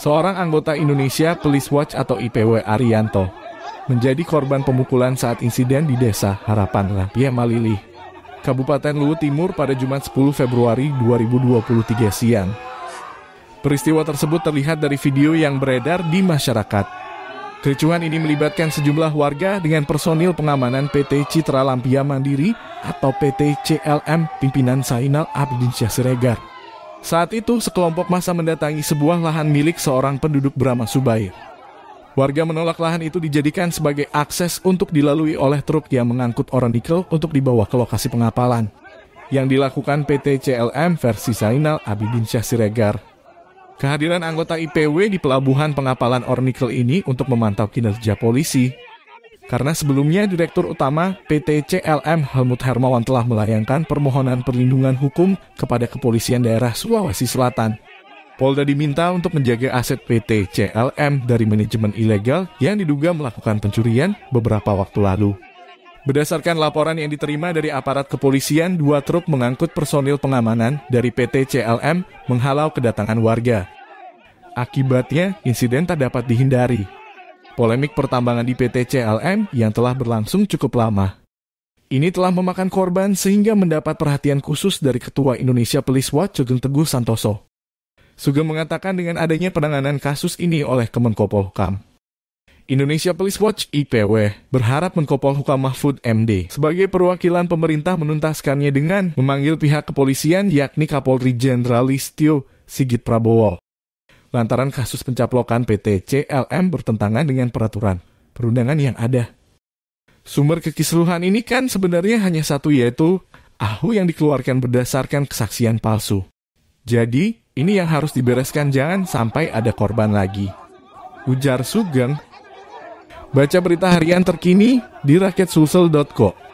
seorang anggota Indonesia Police Watch atau IPW Arianto, menjadi korban pemukulan saat insiden di Desa Harapan Lampia Malili, Kabupaten Luwu Timur pada Jumat 10 Februari 2023 siang. Peristiwa tersebut terlihat dari video yang beredar di masyarakat. Kericuhan ini melibatkan sejumlah warga dengan personil pengamanan PT Citra Lampia Mandiri atau PT CLM pimpinan Sainal Abidin Syah Siregar saat itu, sekelompok massa mendatangi sebuah lahan milik seorang penduduk Brahma Subair. Warga menolak lahan itu dijadikan sebagai akses untuk dilalui oleh truk yang mengangkut orang nikel untuk dibawa ke lokasi pengapalan. Yang dilakukan PT CLM versi Zainal Abidin Syah Siregar. Kehadiran anggota IPW di pelabuhan pengapalan ornikel ini untuk memantau kinerja polisi karena sebelumnya Direktur Utama PT CLM Helmut Hermawan telah melayangkan permohonan perlindungan hukum kepada Kepolisian Daerah Sulawesi Selatan. Polda diminta untuk menjaga aset PT CLM dari manajemen ilegal yang diduga melakukan pencurian beberapa waktu lalu. Berdasarkan laporan yang diterima dari aparat kepolisian, dua truk mengangkut personil pengamanan dari PT CLM menghalau kedatangan warga. Akibatnya, insiden tak dapat dihindari. Polemik pertambangan di PT CLM yang telah berlangsung cukup lama. Ini telah memakan korban sehingga mendapat perhatian khusus dari Ketua Indonesia Peliswa Sugeng Teguh Santoso. Sugeng mengatakan dengan adanya penanganan kasus ini oleh Kemenkopolhukam. Indonesia Police Watch IPW berharap Menkopolhukam Mahfud MD sebagai perwakilan pemerintah menuntaskannya dengan memanggil pihak kepolisian yakni Kapolri Jenderal Listio Sigit Prabowo lantaran kasus pencaplokan PT CLM bertentangan dengan peraturan perundangan yang ada. Sumber kekisruhan ini kan sebenarnya hanya satu yaitu Ahu yang dikeluarkan berdasarkan kesaksian palsu. Jadi, ini yang harus dibereskan jangan sampai ada korban lagi. Ujar Sugeng. Baca berita harian terkini di rakyatsulsel.co.